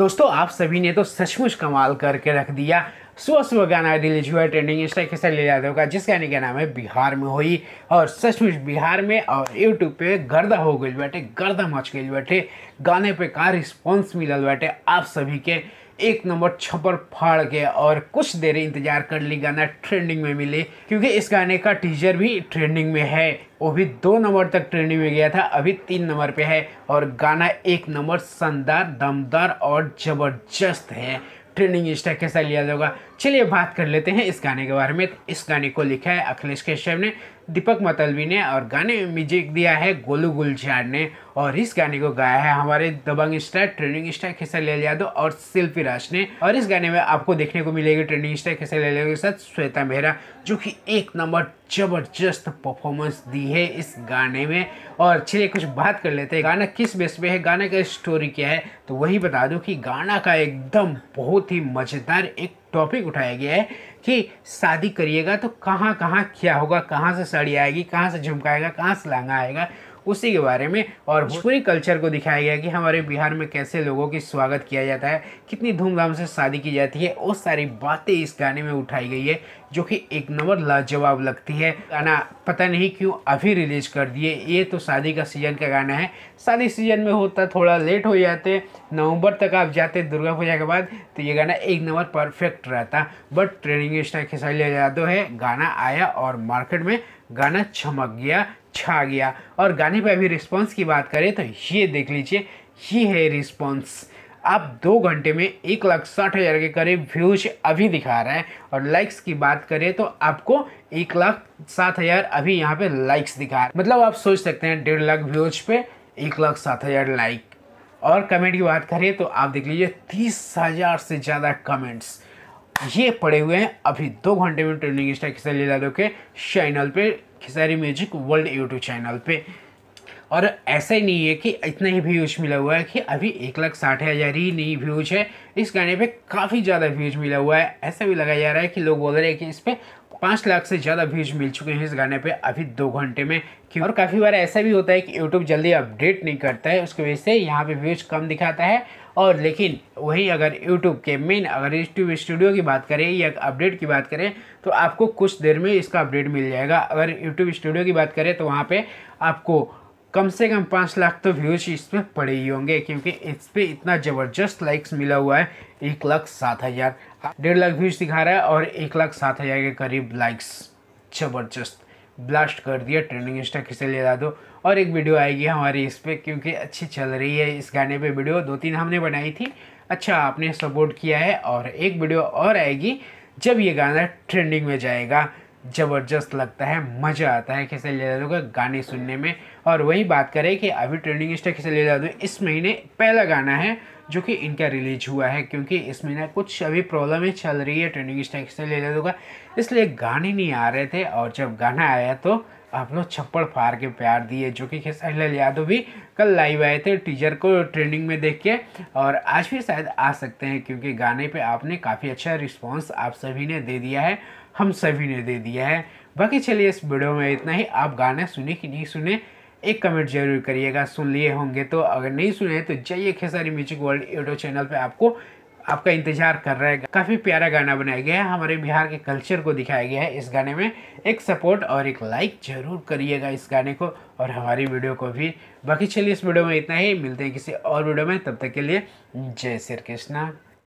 दोस्तों आप सभी ने तो सचमुच कमाल करके रख दिया सुबह सुबह गाना रिलीज हुआ ट्रेंडिंग इंस्टा के साथ ले जाते होगा जिस गाने का नाम है बिहार में हुई और सचमुच बिहार में और यूट्यूब पे गर्दा हो गई बैठे गर्दा मच गई बैठे गाने पे का रिस्पॉन्स मिलल बैठे आप सभी के एक नंबर छपर फाड़ के और कुछ देर इंतजार कर ली गाना ट्रेंडिंग में मिले क्योंकि इस गाने का टीजर भी ट्रेंडिंग में है वो भी दो नंबर तक ट्रेंडिंग में गया था अभी तीन नंबर पे है और गाना एक नंबर शानदार दमदार और ज़बरदस्त है ट्रेंडिंग स्टार कैसा लिया जाएगा चलिए बात कर लेते हैं इस गाने के बारे में इस गाने को लिखा है अखिलेश केशव ने दीपक मतलवी ने और गाने म्यूजिक दिया है गोलू गुलझार ने और इस गाने को गाया है हमारे दबंग star trending star Khesari Lal Yadav और शिल्पी राज ने और इस गाने में आपको देखने को मिलेगी ट्रेंडिंग स्टार लाल यादव के साथ श्वेता मेहरा जो कि एक नंबर जबरदस्त परफॉर्मेंस दी है इस गाने में और चलिए कुछ बात कर लेते हैं गाना किस बेस पे है गाने का स्टोरी क्या है तो वही बता दूँ कि गाना का एकदम बहुत बहुत ही मज़ेदार एक टॉपिक उठाया गया है कि शादी करिएगा तो कहाँ कहाँ क्या होगा कहाँ से साड़ी आएगी कहाँ से झुमका आएगा कहाँ से लहंगा आएगा उसी के बारे में और भोजपुरी कल्चर को दिखाया गया कि हमारे बिहार में कैसे लोगों की स्वागत किया जाता है कितनी धूमधाम से शादी की जाती है वो सारी बातें इस गाने में उठाई गई है जो कि एक नंबर लाजवाब लगती है गाना पता नहीं क्यों अभी रिलीज कर दिए ये तो शादी का सीज़न का गाना है शादी सीज़न में होता थोड़ा लेट हो जाते नवंबर तक आप जाते दुर्गा पूजा के बाद तो ये गाना एक नंबर परफेक्ट रहता but trending star Khesari Yadav है गाना आया और मार्केट में गाना चमक गया छा गया और गाने पर अभी रिस्पॉन्स की बात करें तो ये देख लीजिए ये है रिस्पॉन्स आप दो घंटे में एक लाख साठ हज़ार के करीब व्यूज अभी दिखा रहा है और लाइक्स की बात करें तो आपको एक लाख सात हज़ार अभी यहाँ पे लाइक्स दिखा रहा है मतलब आप सोच सकते हैं डेढ़ लाख व्यूज पे एक लाख सात हज़ार लाइक और कमेंट की बात करें तो आप देख लीजिए तीस हज़ार से ज़्यादा कमेंट्स ये पड़े हुए हैं अभी दो घंटे में ट्रेनिंग स्टार किसान लीला के चैनल पर Khesari music world YouTube channel पे और ऐसा ही नहीं है कि इतना ही व्यूज मिला हुआ है कि अभी एक लाख साठ हज़ार ही नहीं व्यूज है इस गाने पे काफ़ी ज़्यादा व्यूज मिला हुआ है ऐसा भी लगाया जा रहा है कि लोग बोल रहे हैं कि इस पर पाँच लाख से ज़्यादा व्यूज मिल चुके हैं इस गाने पे अभी दो घंटे में क्यों और काफ़ी बार ऐसा भी होता है कि यूट्यूब जल्दी अपडेट नहीं करता है उसकी वजह से यहाँ पे व्यूज कम दिखाता है और लेकिन वहीं अगर यूट्यूब के मेन अगर यूट्यूब स्टूडियो की बात करें या अपडेट की बात करें तो आपको कुछ देर में इसका अपडेट मिल जाएगा अगर यूट्यूब स्टूडियो की बात करें तो वहाँ पर आपको कम से कम पाँच लाख तो व्यूज इस पर पड़े ही होंगे क्योंकि इस पर इतना ज़बरदस्त लाइक्स मिला हुआ है एक लाख सात हज़ार डेढ़ लाख व्यूज दिखा रहा है और एक लाख सात हज़ार के करीब लाइक्स ज़बरदस्त ब्लास्ट कर दिया ट्रेंडिंग इंस्टा किसे ले जा दो और एक वीडियो आएगी हमारी इस पर क्योंकि अच्छी चल रही है इस गाने पर वीडियो दो तीन हमने बनाई थी अच्छा आपने सपोर्ट किया है और एक वीडियो और आएगी जब ये गाना ट्रेंडिंग में जाएगा ज़बरदस्त लगता है मज़ा आता है खेसल जादू का गाने सुनने में और वही बात करें कि अभी ट्रेंडिंग स्टार खेसल यादव इस महीने पहला गाना है जो कि इनका रिलीज हुआ है क्योंकि इस महीने कुछ अभी प्रॉब्लम ही चल रही है ट्रेंडिंग स्टार ले जादू का इसलिए गाने नहीं आ रहे थे और जब गाना आया तो आप लोग छप्पड़ फाड़ के प्यार दिए जो कि खेसारी यादव भी कल लाइव आए थे टीजर को ट्रेंडिंग में देख के और आज भी शायद आ सकते हैं क्योंकि गाने पे आपने काफ़ी अच्छा रिस्पांस आप सभी ने दे दिया है हम सभी ने दे दिया है बाकी चलिए इस वीडियो में इतना ही आप गाना सुने कि नहीं सुने एक कमेंट जरूर करिएगा सुन लिए होंगे तो अगर नहीं सुने तो जाइए Khesari music world YouTube channel पे आपको आपका इंतजार कर रहा है काफ़ी प्यारा गाना बनाया गया है हमारे बिहार के कल्चर को दिखाया गया है इस गाने में एक सपोर्ट और एक लाइक जरूर करिएगा इस गाने को और हमारी वीडियो को भी बाकी चलिए इस वीडियो में इतना ही मिलते हैं किसी और वीडियो में तब तक के लिए जय श्री कृष्णा